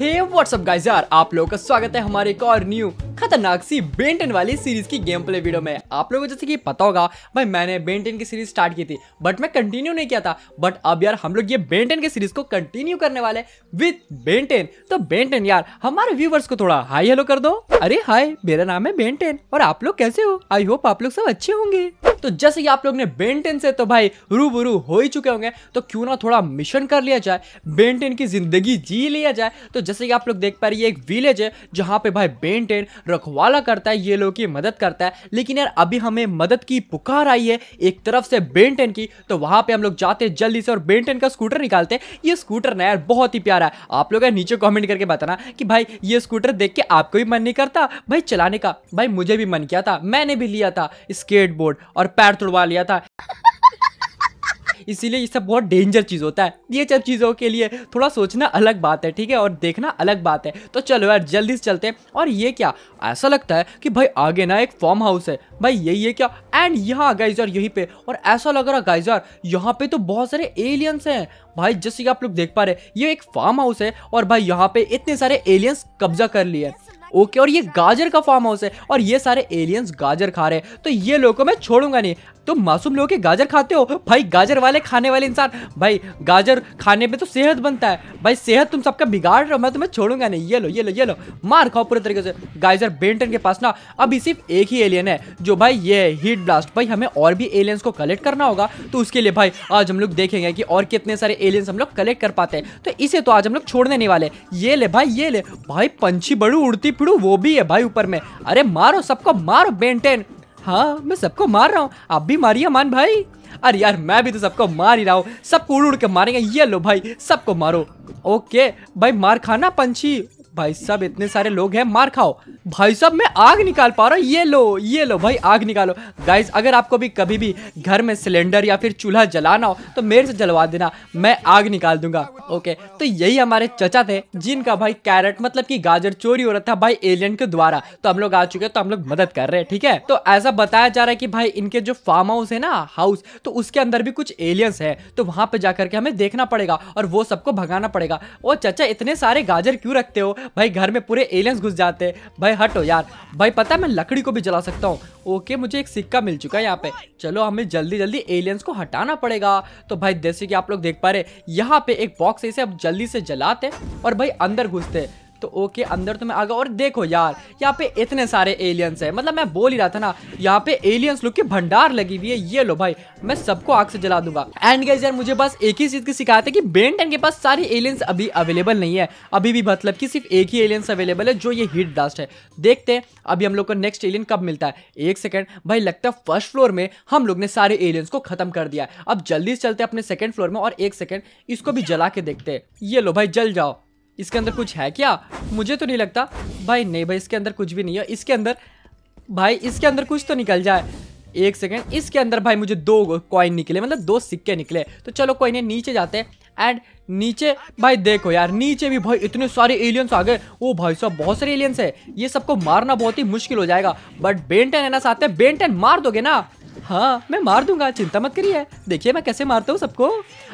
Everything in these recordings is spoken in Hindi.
हे व्हाट्सअप गाइस यार आप लोगों का स्वागत है हमारे एक और न्यू खतरनाक सी बेंटन वाली सीरीज की गेम प्ले वीडियो में आप लोगों को जैसे कि पता होगा भाई मैंने बेंटन की सीरीज स्टार्ट की थी बट मैं कंटिन्यू नहीं किया था बट अब यार हम लोग ये बेंटन की सीरीज को कंटिन्यू करने वाले विद बेंटन तो बेंटन यार हमारे व्यूवर्स को थोड़ा हाई हेलो कर दो अरे हाय मेरा नाम है बेंटन और आप लोग कैसे हो आई होप आप लोग सब अच्छे होंगे तो जैसे ही आप लोग ने बेंटेन से तो भाई रू बुरू हो ही चुके होंगे तो क्यों ना थोड़ा मिशन कर लिया जाए बेंटेन की जिंदगी जी लिया जाए तो जैसे कि आप लोग देख पा रही है एक विलेज है जहाँ पे भाई बेंटेन रखवाला करता है ये लोग की मदद करता है लेकिन यार अभी हमें मदद की पुकार आई है एक तरफ से बेंटेन की तो वहाँ पर हम लोग जाते हैं जल्दी से और बेंटेन का स्कूटर निकालते हैं ये स्कूटर ना यार बहुत ही प्यारा है आप लोग यार नीचे कॉमेंट करके बताना कि भाई ये स्कूटर देख के आपको भी मन नहीं करता भाई चलाने का भाई मुझे भी मन किया था मैंने भी लिया था स्केटबोर्ड और पैर तुड़वा लिया था इसीलिए ये सब बहुत डेंजर चीज़ होता है ये सब चीज़ों के लिए थोड़ा सोचना अलग बात है ठीक है और देखना अलग बात है तो चलो यार जल्दी से चलते हैं और ये क्या ऐसा लगता है कि भाई आगे ना एक फॉर्म हाउस है भाई यही है क्या एंड यहाँ गाइज यार यहीं पे और ऐसा लग रहा गाइजर यहाँ पे तो बहुत सारे एलियंस हैं भाई जैसे कि आप लोग देख पा रहे ये एक फार्म हाउस है और भाई यहाँ पे इतने सारे एलियंस कब्जा कर लिए ओके और ये गाजर का फार्म हाउस है और ये सारे एलियंस गाजर खा रहे हैं तो ये लोग को मैं छोड़ूंगा नहीं तुम मासूम लोगों के गाजर खाते हो भाई गाजर वाले खाने वाले इंसान भाई गाजर खाने में तो सेहत बनता है भाई सेहत तुम सबका बिगाड़ रहे हो मैं तुम्हें छोड़ूंगा नहीं ये लो ये लो ये लो मार खाओ पूरे तरीके से गाइजर बेंटन के पास ना अभी सिर्फ एक ही एलियन है जो भाई ये हीट ब्लास्ट भाई हमें और भी एलियंस को कलेक्ट करना होगा तो उसके लिए भाई आज हम लोग देखेंगे कि और कितने सारे एलियंस हम लोग कलेक्ट कर पाते हैं तो इसे तो आज हम लोग छोड़ने नहीं वाले ये ले भाई ये ले भाई पंछी बड़ू उड़ती फिड़ू वो भी है भाई ऊपर में अरे मारो सबको मारो बेंटेन हाँ मैं सबको मार रहा हूँ आप भी मारिए मान भाई अरे यार मैं भी तो सबको मार ही रहा हूँ सबको उड़ उड़ के मारेंगे ये लो भाई सबको मारो ओके भाई मार खाना पंछी भाई साहब इतने सारे लोग हैं मार खाओ भाई साहब मैं आग निकाल पा रहा हूँ ये लो ये लो भाई आग निकालो गाइज अगर आपको भी कभी भी घर में सिलेंडर या फिर चूल्हा जलाना हो तो मेरे से जलवा देना मैं आग निकाल दूंगा ओके तो यही हमारे चचा थे जिनका भाई कैरेट मतलब कि गाजर चोरी हो रहा था भाई एलियन के द्वारा तो हम लोग आ चुके हैं तो हम लोग मदद कर रहे हैं ठीक है तो ऐसा बताया जा रहा है कि भाई इनके जो फार्म हाउस है ना हाउस तो उसके अंदर भी कुछ एलियंस है तो वहां पर जाकर के हमें देखना पड़ेगा और वो सबको भगाना पड़ेगा वो चचा इतने सारे गाजर क्यों रखते हो भाई घर में पूरे एलियंस घुस जाते हैं भाई हटो यार भाई पता है मैं लकड़ी को भी जला सकता हूँ ओके मुझे एक सिक्का मिल चुका है यहाँ पे चलो हमें जल्दी जल्दी एलियंस को हटाना पड़ेगा तो भाई जैसे कि आप लोग देख पा रहे यहाँ पे एक बॉक्स ऐसे अब जल्दी से जलाते और भाई अंदर घुसते तो ओके अंदर तो मैं आ गया और देखो यार यहाँ पे इतने सारे एलियंस हैं मतलब मैं बोल ही रहा था ना यहाँ पे एलियंस लोग की भंडार लगी हुई है ये लो भाई मैं सबको आग से जला दूंगा एंड गाइज यार मुझे बस एक ही चीज की शिकायत है कि बेंटन के पास सारे एलियंस अभी अवेलेबल नहीं है अभी भी मतलब की सिर्फ एक ही एलियंस अवेलेबल है जो ये हिट ब्लास्ट है देखते हैं अभी हम लोग को नेक्स्ट एलियन कब मिलता है एक सेकेंड भाई लगता है फर्स्ट फ्लोर में हम लोग ने सारे एलियंस को खत्म कर दिया अब जल्दी से चलते अपने सेकेंड फ्लोर में और एक सेकेंड इसको भी जला के देखते हैं ये लो भाई जल जाओ इसके अंदर कुछ है क्या मुझे तो नहीं लगता भाई नहीं भाई इसके अंदर कुछ भी नहीं है इसके अंदर भाई इसके अंदर कुछ तो निकल जाए एक सेकेंड इसके अंदर भाई मुझे दो कॉइन निकले मतलब दो सिक्के निकले तो चलो कोई नहीं नीचे जाते हैं एंड नीचे भाई देखो यार नीचे भी भाई इतने सारे एलियंस आ गए ओ भाई साहब बहुत सारे एलियंस है ये सबको मारना बहुत ही मुश्किल हो जाएगा बट बेंटन है ना साथ में बेंटन मार दोगे ना हाँ मैं मार दूंगा चिंता मत करिए देखिए मैं कैसे मारता हूँ सबको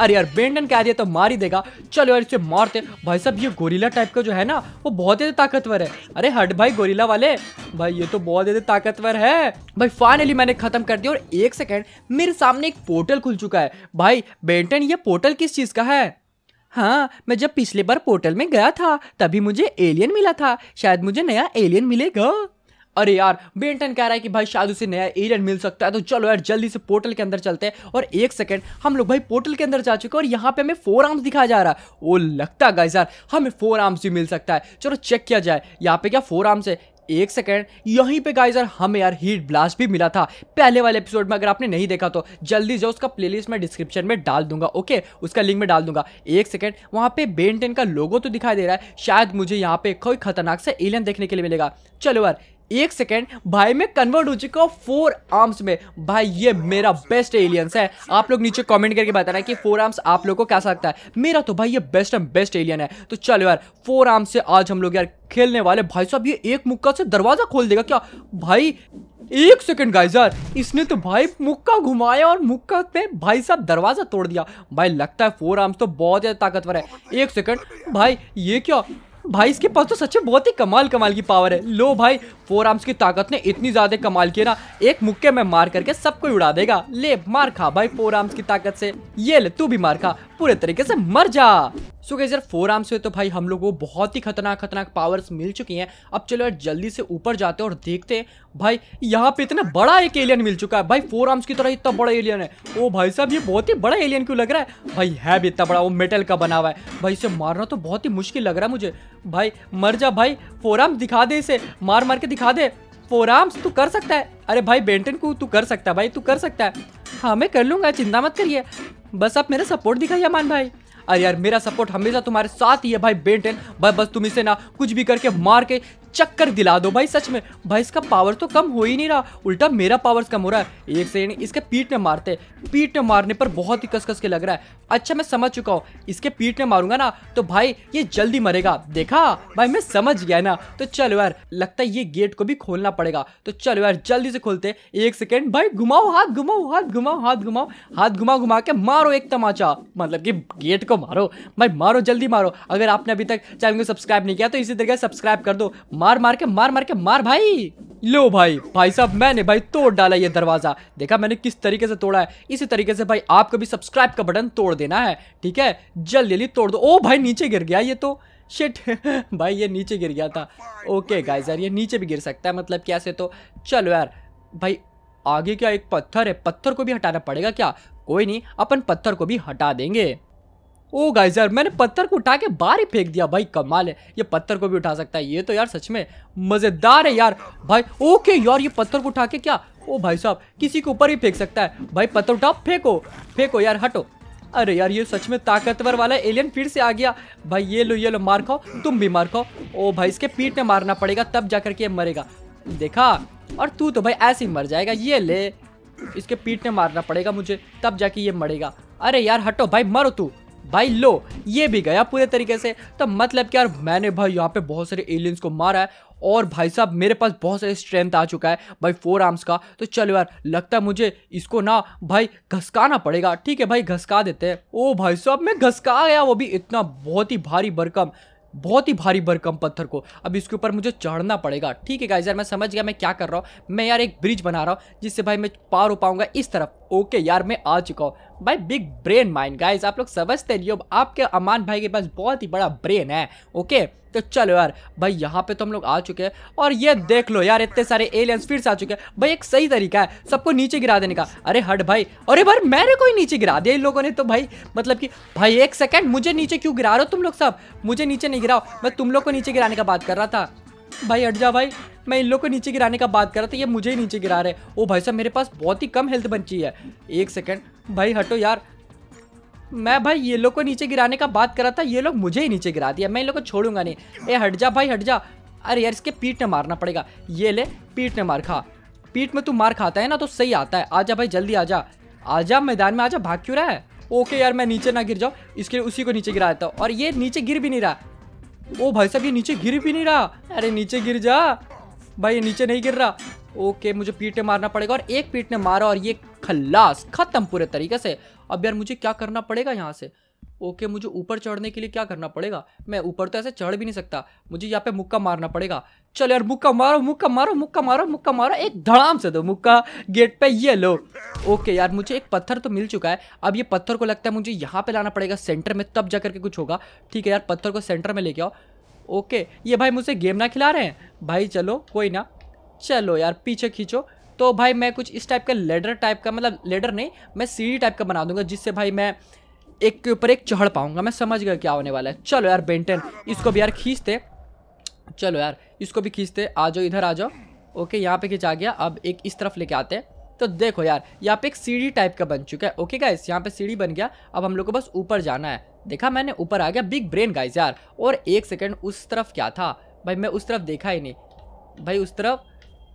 अरे यार बेंडन कह दिया तो मार ही देगा चलो यार इसे मारते भाई साहब ये गोरीला टाइप का जो है ना वो बहुत ज्यादा ताकतवर है अरे हट भाई गोरीला वाले भाई ये तो बहुत ज्यादा ताकतवर है भाई फाइनली मैंने खत्म कर दिया और एक सेकेंड मेरे सामने एक पोर्टल खुल चुका है भाई बेंटन ये पोर्टल किस चीज़ का है हाँ मैं जब पिछले बार पोर्टल में गया था तभी मुझे एलियन मिला था शायद मुझे नया एलियन मिलेगा अरे यार बेंटन कह रहा है कि भाई शायद उसे नया एरियन मिल सकता है तो चलो यार जल्दी से पोर्टल के अंदर चलते हैं और एक सेकंड हम लोग भाई पोर्टल के अंदर जा चुके हैं और यहाँ पे हमें फोर आर्म्स दिखाया जा रहा है वो लगता है यार हमें फोर आर्म्स भी मिल सकता है चलो चेक किया जाए यहाँ पे क्या फोर आर्म्स है एक सेकेंड यहीं पे गाइस यार हमें यार हीट ब्लास्ट भी मिला था पहले वाले एपिसोड में अगर आपने नहीं देखा तो जल्दी जो उसका प्लेलिस्ट मैं डिस्क्रिप्शन में डाल दूंगा ओके उसका लिंक में डाल दूंगा एक सेकेंड वहाँ पे बेन टेन का लोगो तो दिखाई दे रहा है शायद मुझे यहाँ पे कोई खतरनाक से एलियन देखने के लिए मिलेगा चलो यार एक सेकेंड भाई मैं कन्वर्ट हो चुका हूँ फोर आर्म्स में भाई ये मेरा बेस्ट एलियंस है आप लोग नीचे कमेंट करके बताना कि फोर आर्म्स आप लोगों को कैसा लगता है मेरा तो भाई ये बेस्ट एंड बेस्ट एलियन है तो चलो यार फोर आर्म्स से आज हम लोग यार खेलने वाले भाई साहब ये एक मुक्का से दरवाजा खोल देगा क्या भाई एक सेकेंड गाइस यार इसने तो भाई मुक्का घुमाया और मुक्का पे भाई साहब दरवाजा तोड़ दिया भाई लगता है फोर आर्म्स तो बहुत ज्यादा ताकतवर है एक सेकेंड भाई ये क्या भाई इसके पास तो सच में बहुत ही कमाल कमाल की पावर है लो भाई फोर आर्म्स की ताकत ने इतनी ज्यादा कमाल की ना एक मुक्के में मार करके सबको उड़ा देगा ले मार खा भाई फोर आर्म्स की ताकत से ये ले तू भी मार खा पूरे तरीके से मर जा सो गैस यार फोर आर्म्स से तो भाई हम लोग को बहुत ही खतरनाक खतरनाक पावर्स मिल चुकी हैं अब चलो यार जल्दी से ऊपर जाते हैं और देखते हैं भाई यहाँ पे इतना बड़ा एक एलियन मिल चुका है भाई फोर आर्म्स की तरह इतना बड़ा एलियन है ओ भाई साहब ये बहुत ही बड़ा एलियन क्यों लग रहा है भाई है भी इतना बड़ा वो मेटल का बना हुआ है भाई इसे मारना तो बहुत ही मुश्किल लग रहा है मुझे भाई मर जा भाई फोर आर्म्स दिखा दे इसे मार मार के दिखा दे फोर आर्म्स तू कर सकता है अरे भाई बेंटन को तू कर सकता है भाई तू कर सकता है हाँ मैं कर लूँगा चिंता मत करिए बस आप मेरा सपोर्ट दिखाइए अमान भाई अरे यार मेरा सपोर्ट हमेशा तुम्हारे साथ ही है भाई बेंटेन भाई बस तुम इसे ना कुछ भी करके मार के चक्कर दिला दो भाई सच में भाई इसका पावर तो कम हो ही नहीं रहा उल्टा मेरा पावर्स कम हो रहा है एक सेकेंड इसके पीठ में मारते पीठ में मारने पर बहुत ही कसकस के लग रहा है अच्छा मैं समझ चुका हूँ इसके पीठ में मारूंगा ना तो भाई ये जल्दी मरेगा देखा भाई मैं समझ गया ना तो चलो यार लगता है ये गेट को भी खोलना पड़ेगा तो चलो यार जल्दी से खोलते एक सेकेंड भाई घुमाओ हाथ घुमाओ हाथ घुमाओ हाथ घुमाओ हाथ घुमा घुमा के मारो एक तमाचा मतलब कि गेट को मारो भाई मारो जल्दी मारो अगर आपने अभी तक चैनल को सब्सक्राइब नहीं किया तो इसी तरीके सब्सक्राइब कर दो मार मार के मार मार के मार भाई लो भाई भाई साहब मैंने भाई तोड़ डाला ये दरवाजा देखा मैंने किस तरीके से तोड़ा है इसी तरीके से भाई आपको भी सब्सक्राइब का बटन तोड़ तोड़ देना है ठीक है जल्दी जल्दी तोड़ दो ओ भाई नीचे गिर गया ये तो शिट भाई ये नीचे गिर गया था ओके गाइस यार ये नीचे भी गिर सकता है मतलब कैसे तो चलो यार भाई आगे क्या एक पत्थर है पत्थर को भी हटाना पड़ेगा क्या कोई नहीं अपन पत्थर को भी हटा देंगे ओ गाइस यार मैंने पत्थर को उठा के बाहर ही फेंक दिया भाई कमाल है ये पत्थर को भी उठा सकता है ये तो यार सच में मज़ेदार है यार भाई ओके यार ये पत्थर को उठा के क्या ओ भाई साहब किसी के ऊपर ही फेंक सकता है भाई पत्थर उठाओ फेंको फेंको यार हटो अरे यार ये सच में ताकतवर वाला एलियन फिर से आ गया भाई ये लो ये लो मार खाओ तुम भी मार खाओ ओ भाई इसके पीठ में मारना पड़ेगा तब जाकर के मरेगा देखा और तू तो भाई ऐसे ही मर जाएगा ये ले इसके पीठ में मारना पड़ेगा मुझे तब जाके ये मरेगा अरे यार हटो भाई मरो तू भाई लो ये भी गया पूरे तरीके से तो मतलब कि यार मैंने भाई यहाँ पे बहुत सारे एलियंस को मारा है और भाई साहब मेरे पास बहुत सारे स्ट्रेंथ आ चुका है भाई फोर आर्म्स का तो चलो यार लगता है मुझे इसको ना भाई घसकाना पड़ेगा ठीक है भाई घसका देते हैं ओ भाई साहब मैं घसका गया वो भी इतना बहुत ही भारी बरकम बहुत ही भारी बरकम पत्थर को अब इसके ऊपर मुझे चढ़ना पड़ेगा ठीक है गाइज यार मैं समझ गया मैं क्या कर रहा हूँ मैं यार एक ब्रिज बना रहा हूँ जिससे भाई मैं पार हो पाऊंगा इस तरफ ओके यार मैं आ चुका हूँ भाई बिग ब्रेन माइंड गाइज आप लोग समझते नहीं हो आपके अमान भाई के पास बहुत ही बड़ा ब्रेन है ओके तो चलो यार भाई यहाँ पे तो हम लोग आ चुके हैं और ये देख लो यार इतने सारे एलियंस फिर से आ चुके हैं भाई एक सही तरीका है सबको नीचे गिरा देने का अरे हट भाई अरे भाई मैंने कोई नीचे गिरा दिया इन लोगों ने तो भाई मतलब कि भाई एक सेकंड मुझे नीचे क्यों गिरा रहे हो तुम लोग सब मुझे नीचे नहीं गिराओ मैं तुम लोग को नीचे गिराने का बात कर रहा था भाई हट जा भाई मैं इन लोग को नीचे गिराने का बात कर रहा था ये मुझे ही नीचे गिरा रहे ओ भाई साहब मेरे पास बहुत ही कम हेल्थ बची है एक सेकेंड भाई हटो यार मैं भाई ये लोग को नीचे गिराने का बात कर रहा था ये लोग मुझे ही नीचे गिरा दिया मैं इन लोग को छोड़ूंगा नहीं ए हट जा भाई हट जा अरे यार इसके पीठ ने मारना पड़ेगा ये ले पीठ ने मार खा पीठ में तू मार खाता है ना तो सही आता है आजा भाई जल्दी आजा आजा मैदान में आजा भाग क्यों रहा है ओके यार मैं नीचे ना गिर जाऊँ इसके उसी को नीचे गिरा देता हूँ और ये नीचे गिर भी नहीं रहा ओ भाई साहब ये नीचे गिर भी नहीं रहा अरे नीचे गिर जा भाई ये नीचे नहीं गिर रहा ओके मुझे पीटे मारना पड़ेगा और एक पीट ने मारा और ये खल्लास खत्म पूरे तरीके से अब यार मुझे क्या करना पड़ेगा यहाँ से ओके मुझे ऊपर चढ़ने के लिए क्या करना पड़ेगा मैं ऊपर तो ऐसे चढ़ भी नहीं सकता मुझे यहाँ पे मुक्का मारना पड़ेगा चल यार मुक्का मारो मुक्का मारो मुक्का मारो मुक्का मारो एक धड़ाम से दो मुक्का गेट पे ये लो ओके यार मुझे एक पत्थर तो मिल चुका है अब ये पत्थर को लगता है मुझे यहाँ पे लाना पड़ेगा सेंटर में तब जा करके कुछ होगा ठीक है यार पत्थर को सेंटर में लेके आओ ओके ये भाई मुझसे गेम ना खिला रहे हैं भाई चलो कोई ना चलो यार पीछे खींचो तो भाई मैं कुछ इस टाइप का लेडर टाइप का मतलब लेडर नहीं मैं सीढ़ी टाइप का बना दूंगा जिससे भाई मैं एक के ऊपर एक चढ़ पाऊंगा मैं समझ गया क्या होने वाला है चलो यार बेंटन इसको भी यार खींचते चलो यार इसको भी खींचते आ जाओ इधर आ जाओ ओके यहाँ पे खींचा गया अब एक इस तरफ लेके आते हैं तो देखो यार यहाँ पे एक सीढ़ी टाइप का बन चुका है ओके गाइस यहाँ पे सीढ़ी बन गया अब हम लोग को बस ऊपर जाना है देखा मैंने ऊपर आ गया बिग ब्रेन गाइस यार और एक सेकंड उस तरफ क्या था भाई मैं उस तरफ देखा ही नहीं भाई उस तरफ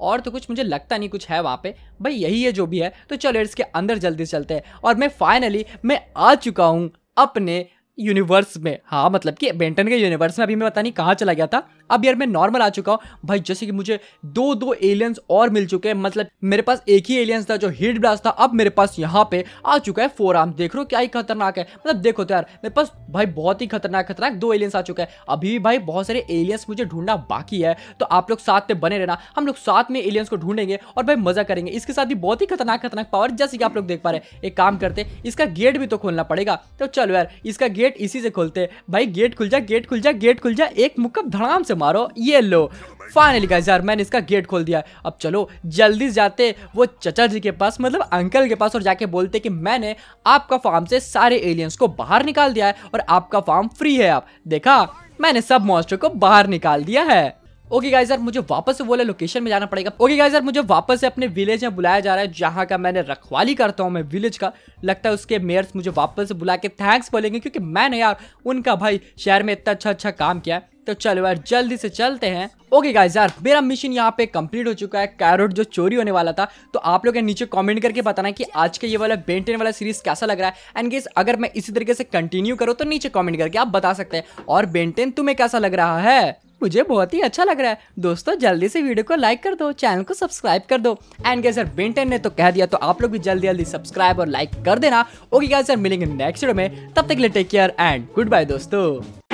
और तो कुछ मुझे लगता नहीं कुछ है वहाँ पे भाई यही है जो भी है तो चलो इसके अंदर जल्दी चलते हैं और मैं फाइनली मैं आ चुका हूँ अपने यूनिवर्स में हाँ मतलब कि बेंटन के यूनिवर्स में अभी मैं पता नहीं कहाँ चला गया था अब यार मैं नॉर्मल आ चुका हूँ भाई जैसे कि मुझे दो दो एलियंस और मिल चुके हैं मतलब मेरे पास एक ही एलियंस था जो हीट ब्लास्ट था अब मेरे पास यहाँ पे आ चुका है फोर आर्म देख रो क्या ही खतरनाक है मतलब देखो तो यार मेरे पास भाई बहुत ही खतरनाक खतरनाक दो एलियंस आ चुका है अभी भी भाई बहुत सारे एलियंस मुझे ढूंढना बाकी है तो आप लोग साथ में बने रहना हम लोग साथ में एलियंस को ढूंढेंगे और भाई मजा करेंगे इसके साथ ही बहुत ही खतरनाक खतरनाक पावर जैसे कि आप लोग देख पा रहे हैं एक काम करते इसका गेट भी तो खोलना पड़ेगा तो चलो यार इसका गेट गेट इसी से खोलते हैं भाई गेट खुल जा गेट खुल जा गेट खुल जा एक मुक्का धड़ाम से मारो ये लो फाइनली गाइस यार मैंने इसका गेट खोल दिया अब चलो जल्दी जाते वो चचा जी के पास मतलब अंकल के पास और जाके बोलते कि मैंने आपका फार्म से सारे एलियंस को बाहर निकाल दिया है और आपका फार्म फ्री है आप देखा मैंने सब मॉन्स्टर को बाहर निकाल दिया है ओके गाइस यार मुझे वापस से बोले लोकेशन में जाना पड़ेगा ओके गाइस यार मुझे वापस से अपने विलेज में बुलाया जा रहा है जहाँ का मैंने रखवाली करता हूँ मैं विलेज का लगता है उसके मेयर्स मुझे वापस से बुला के थैंक्स बोलेंगे क्योंकि मैंने यार उनका भाई शहर में इतना अच्छा अच्छा काम किया तो चलो यार जल्दी से चलते हैं ओके गाइस यार मेरा मिशन यहाँ पे कंप्लीट हो चुका है कैरोट जो चोरी होने वाला था तो आप लोग नीचे कमेंट करके बताना कि आज के ये वाला बेंटेन वाला सीरीज कैसा लग रहा है एंड गेस अगर मैं इसी तरीके से कंटिन्यू करूँ तो नीचे कमेंट करके आप बता सकते हैं और बेंटेन तुम्हें कैसा लग रहा है मुझे बहुत ही अच्छा लग रहा है दोस्तों जल्दी से वीडियो को लाइक कर दो चैनल को सब्सक्राइब कर दो एंड क्या सर बेंटन ने तो कह दिया तो आप लोग भी जल्दी जल्दी सब्सक्राइब और लाइक कर देना ओके क्या सर मिलेंगे नेक्स्ट वीडियो में तब तक के लिए take care and goodbye दोस्तों